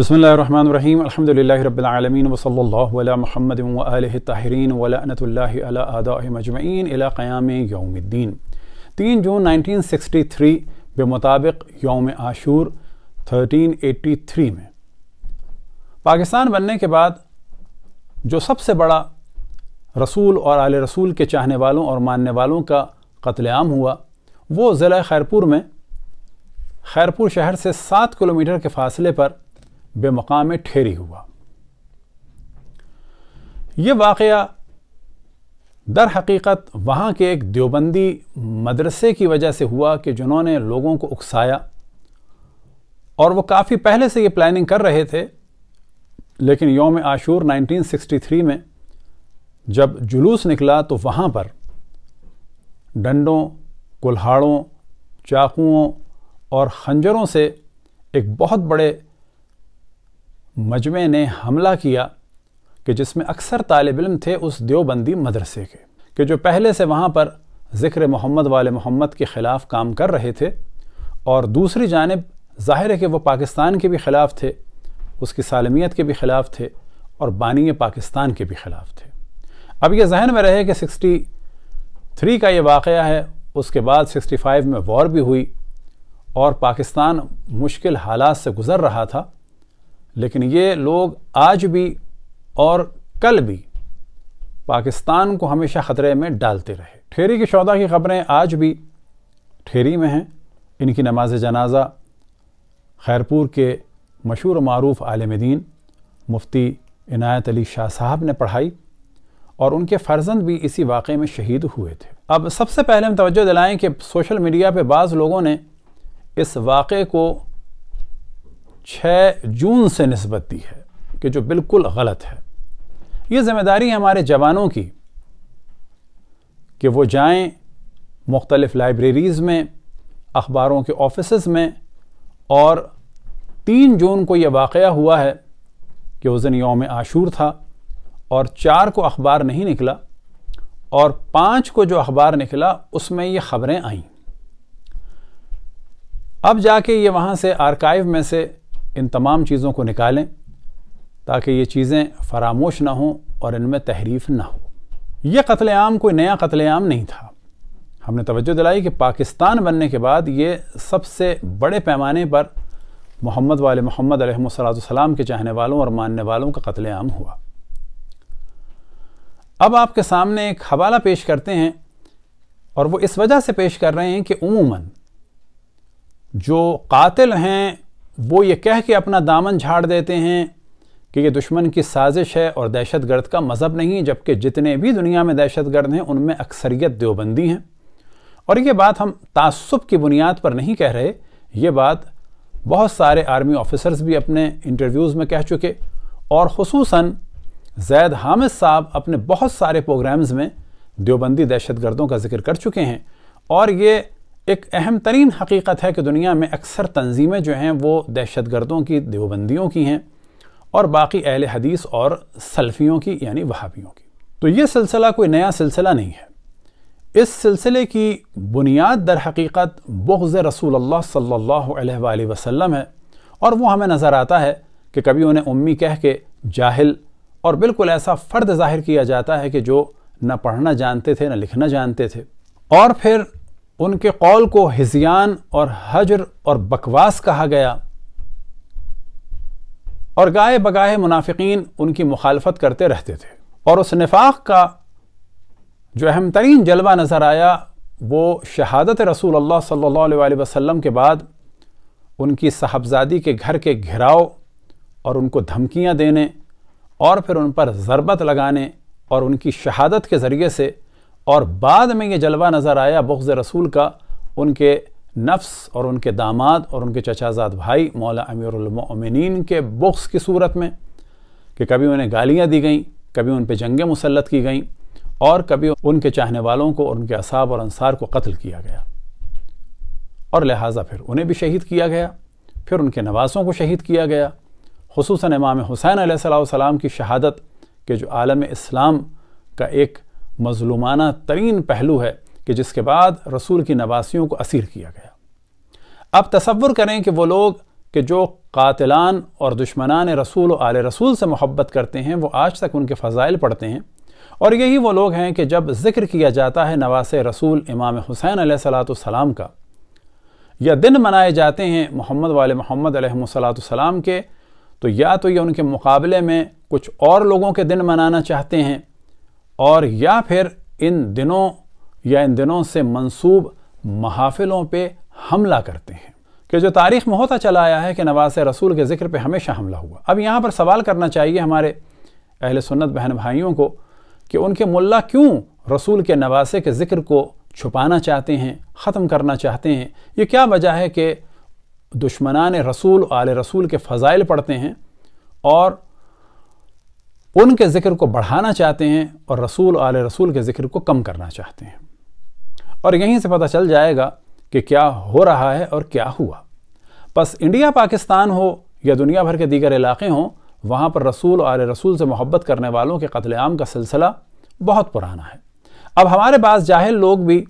बसमीम अल्हम्दुलिल्लाह महमद वसल्लल्लाहु अला मुहम्मद व आलिहि ताहिरीन व लअनतुल्लाहि अला क़याम जून 1963 के मुताबिक यौम आशूर 1383 में पाकिस्तान बनने के बाद जो सबसे बड़ा रसूल और आल रसूल के चाहने वालों और मानने वालों का कत्लेआम हुआ वो ज़िला खैरपुर में खैरपुर शहर से सात किलोमीटर के फासले पर बेमकाम ठेरी हुआ ये वाक़ दर हकीकत वहाँ के एक देवबंदी मदरसे की वजह से हुआ कि जिन्होंने लोगों को उकसाया और वो काफ़ी पहले से ये प्लानिंग कर रहे थे लेकिन योम आशूर 1963 में जब जुलूस निकला तो वहाँ पर डंडों कुल्हाड़ों चाकुओं और खंजरों से एक बहुत बड़े मजमे ने हमला किया कि जिसमें अक्सर तालब इम थे उस देवबंदी मदरसे के कि जो पहले से वहाँ पर ज़िक्र मोहम्मद वाले मोहम्मद के ख़िलाफ़ काम कर रहे थे और दूसरी जानब ज़ाहिर है कि वह पाकिस्तान के भी ख़िलाफ़ थे उसकी सालमियत के भी ख़िलाफ़ थे और बानी पाकिस्तान के भी ख़िलाफ़ थे अब यह जहन में रहे कि सिक्सटी थ्री का ये वाक़ है उसके बाद सिक्सटी फाइव में वॉर भी हुई और पाकिस्तान मुश्किल हालात से गुज़र रहा था लेकिन ये लोग आज भी और कल भी पाकिस्तान को हमेशा ख़तरे में डालते रहे ठेरी की शौदा की ख़बरें आज भी ठेरी में हैं इनकी नमाज जनाजा खैरपुर के मशहूर मरूफ आलम दीन मुफ्ती इनायत अली शाह साहब ने पढ़ाई और उनके फ़र्जंद भी इसी वाक़े में शहीद हुए थे अब सबसे पहले हम तवज्जो दिलाएं कि सोशल मीडिया पर बाज़ लोगों ने इस वाक़े को 6 जून से नस्बत दी है कि जो बिल्कुल गलत है ये जिम्मेदारी हमारे जवानों की कि वो जाएं मुख्तलिफ़ लाइब्रेरीज़ में अखबारों के ऑफिस में और तीन जून को यह वाक़ हुआ है कि उस दिन योम आशूर था और चार को अखबार नहीं निकला और पाँच को जो अखबार निकला उसमें ये ख़बरें आईं अब जाके ये वहाँ से आर्काइव में से इन तमाम चीज़ों को निकालें ताकि ये चीज़ें फरामोश ना हों और इनमें तहरीफ ना हो यह कत्लेआम कोई नया कत्लेआम नहीं था हमने तवज्जो दिलाई कि पाकिस्तान बनने के बाद ये सबसे बड़े पैमाने पर मोहम्मद वाले मोहम्मद सलाम के चाहने वालों और मानने वालों का कत्लेआम हुआ अब आपके सामने एक हवाला पेश करते हैं और वो इस वजह से पेश कर रहे हैं कि उमूमन जो कातिल हैं वो ये कह के अपना दामन झाड़ देते हैं कि ये दुश्मन की साजिश है और दहशत गर्द का मज़हब नहीं जबकि जितने भी दुनिया में दहशत गर्द हैं उनमें अक्सरियत देवबंदी हैं और ये बात हम तसब की बुनियाद पर नहीं कह रहे ये बात बहुत सारे आर्मी ऑफिसर्स भी अपने इंटरव्यूज़ में कह चुके और खसूस जैद हामिद साहब अपने बहुत सारे प्रोग्राम्स में देवबंदी दहशत गर्दों का जिक्र कर चुके हैं और ये एक अहम तरीन हकीकत है कि दुनिया में अक्सर तंजीमें जो हैं वो दहशत गर्दों की देवबंदियों की हैं और बाकी अहल हदीस और सल्फियों की यानी वहावियों की तो ये सिलसिला कोई नया सिलसिला नहीं है इस सिलसिले की बुनियाद दर हकीकत बुग्ज रसूल अल्लाह सल्लल्लाहु अलैहि वसल्लम है और वो हमें नज़र आता है कि कभी उन्हें उम्मी कह के जाहिल और बिल्कुल ऐसा फ़र्द ज़ाहिर किया जाता है कि जो न पढ़ना जानते थे न लिखना जानते थे और फिर उनके कौल को हिजियान और हजर और बकवास कहा गया और गाय बगाहे मुनाफिकीन उनकी मुखालफत करते रहते थे और उस निफाक का जो अहम तरीन जलवा नज़र आया वो शहादत रसूल अल्लाह अलैहि वसम के बाद उनकी साहबजादी के घर के घिराव और उनको धमकियाँ देने और फिर उन पर ज़रबत लगाने और उनकी शहादत के ज़रिए से और बाद में ये जलवा नज़र आया बुख्ज़ रसूल का उनके नफ्स और उनके दामाद और उनके चचाजाद भाई मौला अमीरमिन के बुख्स की सूरत में कि कभी उन्हें गालियाँ दी गईं कभी उन पर जंगें मुसलत की गईं और कभी उनके चाहने वालों को और उनके असाब और अंसार को कत्ल किया गया और लिहाजा फिर उन्हें भी शहीद किया गया फिर उनके नवासों को शहीद किया गया खसूस इमाम हुसैन सलाम की शहादत के जो आलम इस्लाम का एक मजलूमाना तरीन पहलू है कि जिसके बाद रसूल की नवासियों को असीर किया गया अब तस्वुर करें कि वो लोग कि जो कातिलान और दुश्मनान रसूल आल रसूल से मोहब्बत करते हैं वो आज तक उनके फ़ज़ाइल पढ़ते हैं और यही वो लोग हैं कि जब जिक्र किया जाता है नवास रसूल इमाम हुसैन सलाम का या दिन मनाए जाते हैं मोहम्मद वाले मोहम्मद सलाम के तो या तो ये उनके मुकाबले में कुछ और लोगों के दिन मनाना चाहते हैं और या फिर इन दिनों या इन दिनों से मंसूब महाफिलों पे हमला करते हैं कि जो तारीख में होता चला आया है कि नवाज रसूल के ज़िक्र पे हमेशा हमला हुआ अब यहाँ पर सवाल करना चाहिए हमारे अहल सुन्नत बहन भाइयों को कि उनके मुल्ला क्यों रसूल के नवासे के ज़िक्र को छुपाना चाहते हैं ख़त्म करना चाहते हैं ये क्या वजह है कि दुश्मनान रसूल आल रसूल के फ़ज़ाइल पढ़ते हैं और उनके ज़िक्र को बढ़ाना चाहते हैं और रसूल आल रसूल के ज़िक्र को कम करना चाहते हैं और यहीं से पता चल जाएगा कि क्या हो रहा है और क्या हुआ बस इंडिया पाकिस्तान हो या दुनिया भर के दीगर इलाके हों वहाँ पर रसूल आल रसूल से मोहब्बत करने वालों के कत्लेआम का सिलसिला बहुत पुराना है अब हमारे पास जाहिल लोग भी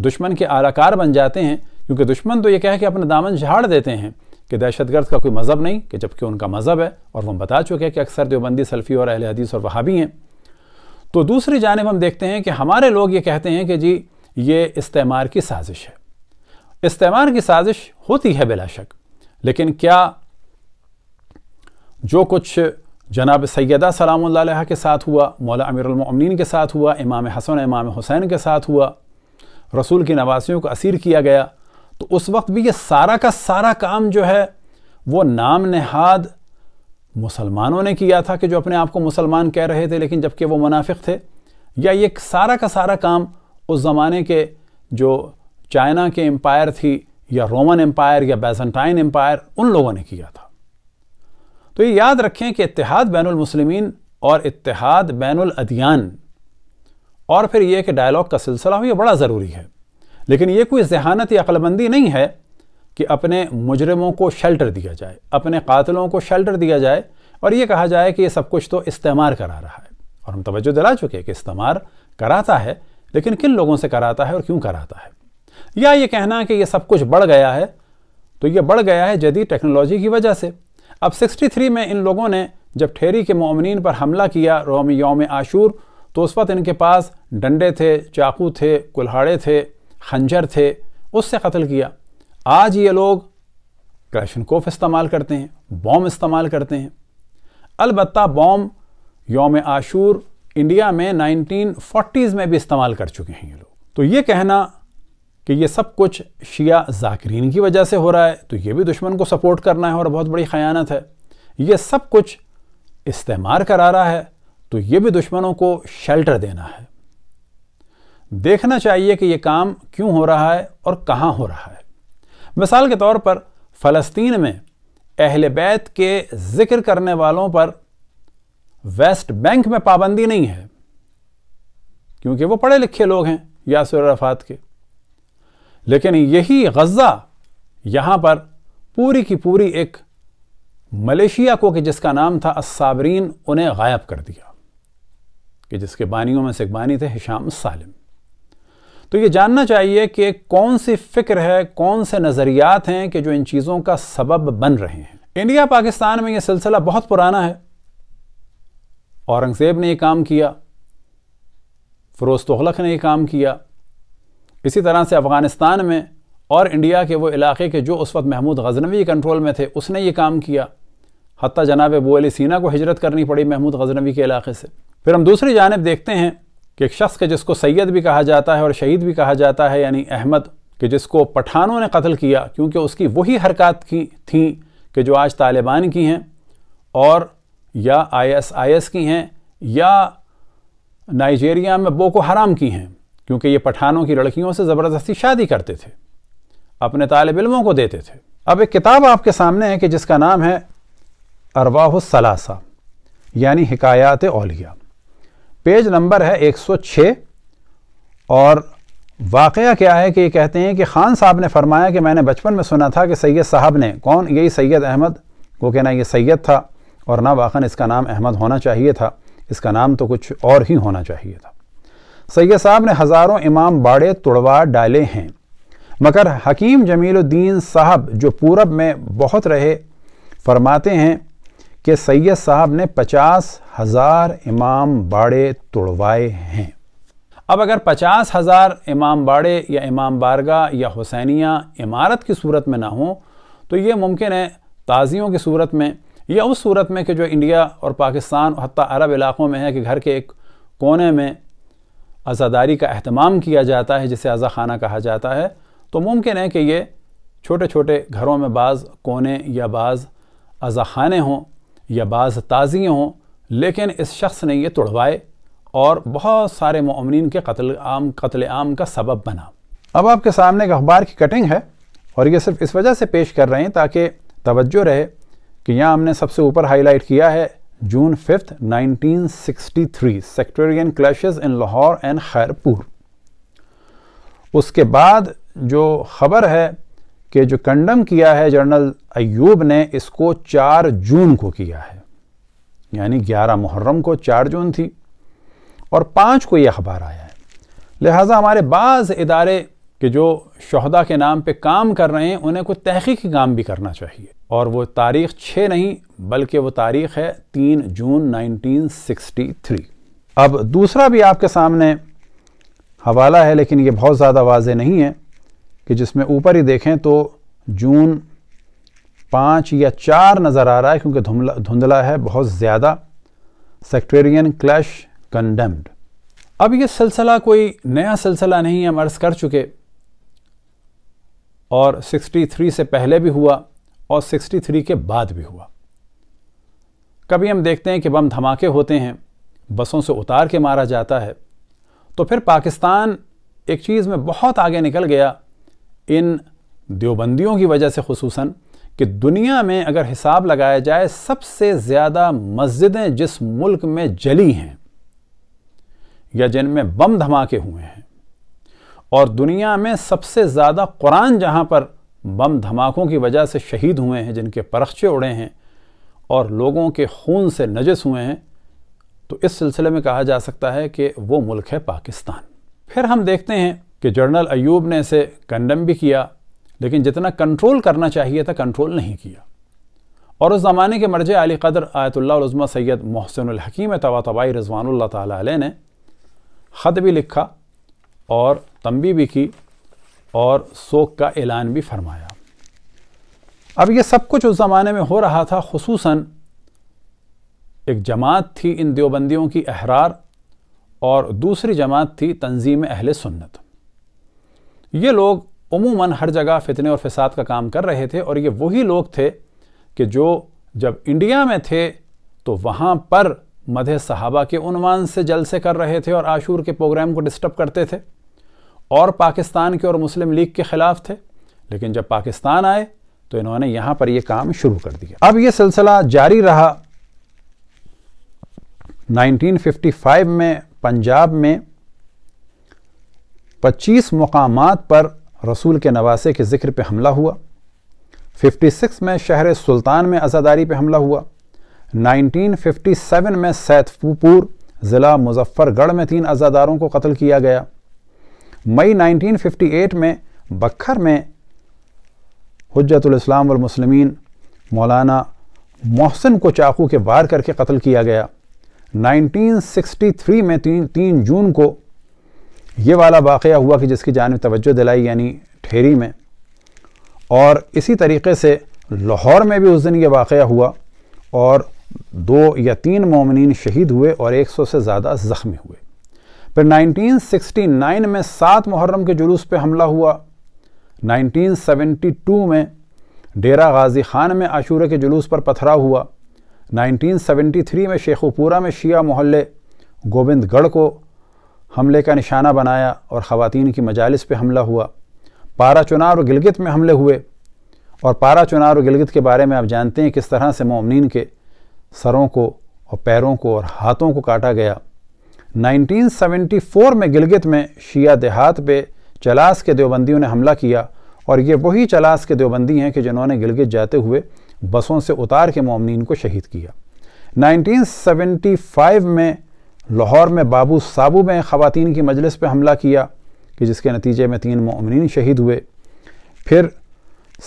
दुश्मन के आलाकार बन जाते हैं क्योंकि दुश्मन तो ये कह के अपने दामन झाड़ देते हैं कि दहशतगर्द का कोई मज़हब नहीं कि जबकि उनका मज़हब है और हम बता चुके हैं कि अक्सर देवबंदी सल्फ़ी और अहल हदीस और वहाबी हैं तो दूसरी जानब हम देखते हैं कि हमारे लोग ये कहते हैं कि जी ये इस्तेमार की साजिश है इस्तेमार की साजिश होती है बिलाशक लेकिन क्या जो कुछ जनाब सैदा सलाम के साथ हुआ मौला अमीरमिन के साथ हुआ इमाम हसन इमाम हुसैन के साथ हुआ रसूल की नवासियों को असीर किया गया तो उस वक्त भी ये सारा का सारा काम जो है वो नाम नहाद मुसलमानों ने किया था कि जो अपने आप को मुसलमान कह रहे थे लेकिन जबकि वो मुनाफिक थे या ये सारा का सारा काम उस ज़माने के जो चाइना के एम्पायर थी या रोमन एम्पायर या बैजेंटाइन एम्पायर उन लोगों ने किया था तो ये याद रखें कि इतिहाद बैनमसलमिन और इतिहाद अदियान और फिर यह कि डायलॉग का सिलसिला हो यह बड़ा ज़रूरी है लेकिन ये कोई जहानत या अक्लबंदी नहीं है कि अपने मुजरमों को शेल्टर दिया जाए अपने कातलों को शेल्टर दिया जाए और ये कहा जाए कि ये सब कुछ तो इस्तेमार करा रहा है और हम तोज्जो दिला चुके हैं कि इस्तेमार कराता है लेकिन किन लोगों से कराता है और क्यों कराता है या ये कहना कि ये सब कुछ बढ़ गया है तो ये बढ़ गया है जदीद टेक्नोलॉजी की वजह से अब 63 में इन लोगों ने जब ठेरी के ममिन पर हमला किया रोम योम आशूर तो उस वक्त इनके पास डंडे थे चाकू थे कुल्हाड़े थे खंजर थे उससे कत्ल किया आज ये लोग क्रैशनकोफ इस्तेमाल करते हैं बॉम इस्तेमाल करते हैं अलबत् बॉम योम आशूर इंडिया में 1940s में भी इस्तेमाल कर चुके हैं ये लोग तो ये कहना कि ये सब कुछ शिया जाकरीन की वजह से हो रहा है तो ये भी दुश्मन को सपोर्ट करना है और बहुत बड़ी खयानत है ये सब कुछ इस्तेमाल करा रहा है तो ये भी दुश्मनों को शेल्टर देना है देखना चाहिए कि यह काम क्यों हो रहा है और कहां हो रहा है मिसाल के तौर पर फ़लस्तीन में अहल बैत के ज़िक्र करने वालों पर वेस्ट बैंक में पाबंदी नहीं है क्योंकि वो पढ़े लिखे लोग हैं यासर अरफात के लेकिन यही गज़ा यहां पर पूरी की पूरी एक मलेशिया को कि जिसका नाम था असाबरीन उन्हें गायब कर दिया कि जिसके बानियों में से एक बानी थे हिशाम सालिम तो ये जानना चाहिए कि कौन सी फ़िक्र है कौन से नज़रियात हैं कि जो इन चीज़ों का सबब बन रहे हैं इंडिया पाकिस्तान में ये सिलसिला बहुत पुराना है औरंगज़ेब ने ये काम किया फ़रोज़ तगलक ने ये काम किया इसी तरह से अफ़गानिस्तान में और इंडिया के वो इलाके के जो उस वक्त महमूद गजनवी कंट्रोल में थे उसने ये काम किया हती जनाब बोअली सीना को हिजरत करनी पड़ी महमूद गजनवी के इलाके से फिर हम दूसरी जानब देखते हैं कि एक शख्स के जिसको सैयद भी कहा जाता है और शहीद भी कहा जाता है यानी अहमद कि जिसको पठानों ने कत्ल किया क्योंकि उसकी वही हरकत की थी कि जो आज तालिबान की हैं और या आईएसआईएस की हैं या नाइजेरिया में बोको हराम की हैं क्योंकि ये पठानों की लड़कियों से ज़बरदस्ती शादी करते थे अपने तालब इलमों को देते थे अब एक किताब आपके सामने है कि जिसका नाम है अरवाह सलासा यानी हिकायात ओलिया पेज नंबर है 106 और वाक़ क्या है कि ये कहते हैं कि ख़ान साहब ने फरमाया कि मैंने बचपन में सुना था कि सैयद साहब ने कौन यही सैयद अहमद को कहना ये सैयद था और ना वाकन इसका नाम अहमद होना चाहिए था इसका नाम तो कुछ और ही होना चाहिए था सैयद साहब ने हज़ारों इमाम बाड़े तुड़वा डाले हैं मगर हकीम जमीलुद्दीन साहब जो पूरब में बहुत रहे फरमाते हैं कि सैयद साहब ने पचास हज़ार इमाम बाड़े तोड़वाए हैं अब अगर पचास हज़ार इमाम बाड़े या इमाम बारगा या हुसैनिया इमारत की सूरत में ना हो तो ये मुमकिन है ताज़ियों की सूरत में या उस सूरत में कि जो इंडिया और पाकिस्तान हती अरब इलाक़ों में है कि घर के एक कोने में अज़ादारी का अहतमाम किया जाता है जिसे अज़ा खाना कहा जाता है तो मुमकिन है कि ये छोटे छोटे घरों में बाज़ कोने या बाज़ अजा खाने हों या बाज़ ताज़ी हों लेकिन इस शख्स ने यह तोड़वाए और बहुत सारे ममिन के कत्ल आम कत्ल आम का सबब बना अब आपके सामने एक अखबार की कटिंग है और ये सिर्फ इस वजह से पेश कर रहे हैं ताकि तवज्जो रहे कि यहाँ हमने सबसे ऊपर हाईलाइट किया है June fifth 1963 sectarian clash in Lahore and Khairpur उसके बाद जो खबर है कि जो कंडम किया है जनरल अयूब ने इसको चार जून को किया है यानी ग्यारह मुहर्रम को चार जून थी और पाँच को ये अखबार आया है लिहाजा हमारे बाज़ इदारे कि जो शहदा के नाम पे काम कर रहे हैं उन्हें कोई तहकीकी काम भी करना चाहिए और वो तारीख़ छः नहीं बल्कि वो तारीख़ है तीन जून 1963 अब दूसरा भी आपके सामने हवाला है लेकिन ये बहुत ज़्यादा वाज नहीं है कि जिसमें ऊपर ही देखें तो जून पाँच या चार नज़र आ रहा है क्योंकि धुंधला धुंधला है बहुत ज़्यादा सेक्टेरियन क्लैश कंडेम्ड अब ये सिलसिला कोई नया सिलसिला नहीं है मर्ज़ अर्ज़ कर चुके और 63 से पहले भी हुआ और 63 के बाद भी हुआ कभी हम देखते हैं कि बम धमाके होते हैं बसों से उतार के मारा जाता है तो फिर पाकिस्तान एक चीज़ में बहुत आगे निकल गया इन देवबंदियों की वजह से खसूस कि दुनिया में अगर हिसाब लगाया जाए सबसे ज़्यादा मस्जिदें जिस मुल्क में जली हैं या जिनमें बम धमाके हुए हैं और दुनिया में सबसे ज़्यादा कुरान जहाँ पर बम धमाकों की वजह से शहीद हुए हैं जिनके परखचे उड़े हैं और लोगों के खून से नजस हुए हैं तो इस सिलसिले में कहा जा सकता है कि वो मुल्क है पाकिस्तान फिर हम देखते हैं कि जनरल अयूब ने इसे कंडम भी किया लेकिन जितना कंट्रोल करना चाहिए था कंट्रोल नहीं किया और उस ज़माने के मर्ज अली कदर आयतुल्लाज़मा सैयद मोहसिन हकीम तबाई रजवान तै ने ख़त भी लिखा और तंबी भी की और शोक का ऐलान भी फरमाया अब ये सब कुछ उस ज़माने में हो रहा था खसूस एक जमात थी इन देवबंदियों की अहरार और दूसरी जमात थी तंजीम अहल सुन्नत ये लोग उमूमन हर जगह फितने और फसाद का काम कर रहे थे और ये वही लोग थे कि जो जब इंडिया में थे तो वहाँ पर मधे सहाबा के उनवान से जलसे कर रहे थे और आशूर के प्रोग्राम को डिस्टर्ब करते थे और पाकिस्तान के और मुस्लिम लीग के ख़िलाफ़ थे लेकिन जब पाकिस्तान आए तो इन्होंने यहाँ पर यह काम शुरू कर दिया अब ये सिलसिला जारी रहा 1955 में पंजाब में पच्चीस मकाम पर रसूल के नवासे के ज़िक्र पर हमला हुआ फिफ्टी सिक्स में शहर सुल्तान में आज़ादारी पर हमला हुआ नाइनटीन फिफ्टी सेवन में सैदपुर ज़िला मुजफ्फरगढ़ में तीन आज़ादारों को कत्ल किया गया मई नाइनटीन फिफ्टी एट में बखर में हजतलाम वमसलम मौलाना मोहसिन को चाकू के वार करके कत्ल किया गया 1963 में तीन तीन जून को ये वाला वाक़ हुआ कि जिसकी जानब तोज्जो दिलाई यानी ठेरी में और इसी तरीके से लाहौर में भी उस दिन ये वाक़ हुआ और दो या तीन ममिन शहीद हुए और एक सौ से ज़्यादा ज़ख्मी हुए फिर 1969 में सात मुहर्रम के जुलूस पे हमला हुआ 1972 में डेरा गाजी खान में आशूर के जुलूस पर पथराव हुआ 1973 में शेखुपुरा में शिया मोहल्ले गोविंदगढ़ को हमले का निशाना बनाया और ख़वान की मजालस पर हमला हुआ पारा चुनार और गिलगित में हमले हुए और पारा चुनार और गिलगित के बारे में आप जानते हैं किस तरह से ममिन के सरों को और पैरों को और हाथों को काटा गया 1974 में गिलगित में शिया देहात पे चलास के देवबंदियों ने हमला किया और ये वही चलास के देवबंदी हैं कि जिन्होंने गिलगित जाते हुए बसों से उतार के ममिन को शहीद किया 1975 में लाहौर में बाबू साबू में ख़वान की मजलिस पर हमला किया कि जिसके नतीजे में तीन ममिन शहीद हुए फिर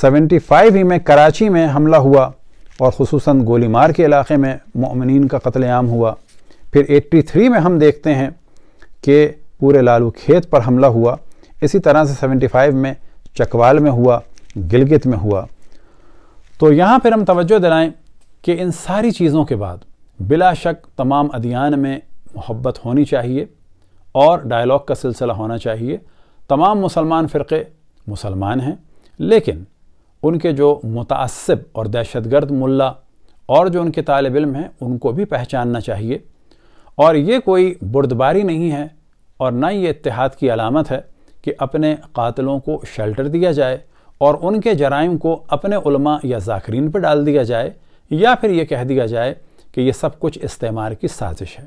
75 ही में कराची में हमला हुआ और खसूस गोलीमार के इलाके में ममिन का कत्लेआम हुआ फिर 83 में हम देखते हैं कि पूरे लालू खेत पर हमला हुआ इसी तरह से 75 में चकवाल में हुआ गिलगित में हुआ तो यहाँ पर हम तवज्जो दिलाएँ कि इन सारी चीज़ों के बाद बिला शक तमाम अदियान में मोहब्बत होनी चाहिए और डायलॉग का सिलसिला होना चाहिए तमाम मुसलमान फ़िरक़े मुसलमान हैं लेकिन उनके जो मुतासब और दहशत गर्द मुल्ला और जो उनके तालब इम हैं उनको भी पहचानना चाहिए और ये कोई बुर्दबारी नहीं है और ना ये इतिहाद की अलामत है कि अपने कातलों को शेल्टर दिया जाए और उनके जराइम को अपने उलमा या जाकरीन पर डाल दिया जाए या फिर ये कह दिया जाए कि ये सब कुछ इस्तेमार की साजिश है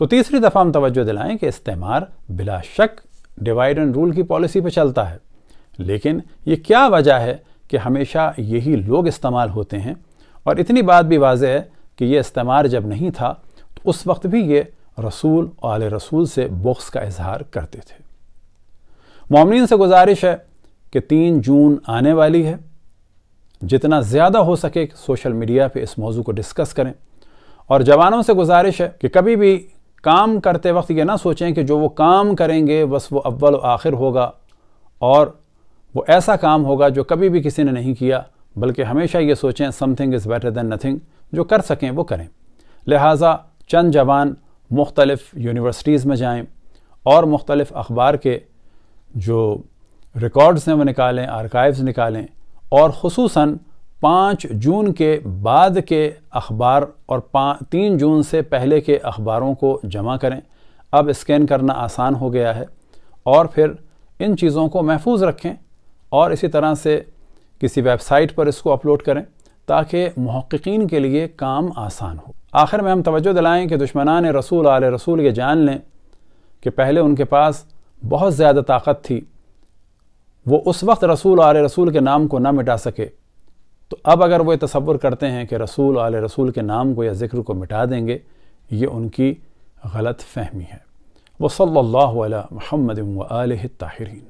तो तीसरी दफ़ा हम तवज्जो दिलाएं कि इस्तेमार बिला शक डिवाइड एंड रूल की पॉलिसी पर चलता है लेकिन ये क्या वजह है कि हमेशा यही लोग इस्तेमाल होते हैं और इतनी बात भी वाज है कि यह इस्तेमाल जब नहीं था तो उस वक्त भी ये रसूल और आल रसूल से बुख्स का इजहार करते थे ममनिन से गुजारिश है कि तीन जून आने वाली है जितना ज़्यादा हो सके सोशल मीडिया पे इस मौजू को डिस्कस करें और जवानों से गुजारिश है कि कभी भी काम करते वक्त ये ना सोचें कि जो वो काम करेंगे बस वो अव्वल आखिर होगा और वो ऐसा काम होगा जो कभी भी किसी ने नहीं किया बल्कि हमेशा ये सोचें something is better than nothing जो कर सकें वो करें लिहाजा चंद जवान मुख्तलफ़ यूनिवर्सिटीज़ में जाएँ और मुख्तलफ़ अखबार के जो रिकॉर्ड्स हैं वो निकालें आर्काइव्स निकालें और खसूस पाँच जून के बाद के अखबार और तीन जून से पहले के अखबारों को जमा करें अब स्कैन करना आसान हो गया है और फिर इन चीज़ों को महफूज रखें और इसी तरह से किसी वेबसाइट पर इसको अपलोड करें ताकि महक्कीन के लिए काम आसान हो आखिर में हम तवज्जो दिलाएं कि दुश्मनान रसूल आल रसूल ये जान लें कि पहले उनके पास बहुत ज़्यादा ताकत थी वो उस वक्त रसूल आल रसूल के नाम को ना मिटा सके तो अब अगर वो तस्वुर करते हैं कि रसूल आल रसूल के नाम को या ज़िक्र को मिटा देंगे ये उनकी गलत फहमी है वसल्ला महमद व आल ताहरीन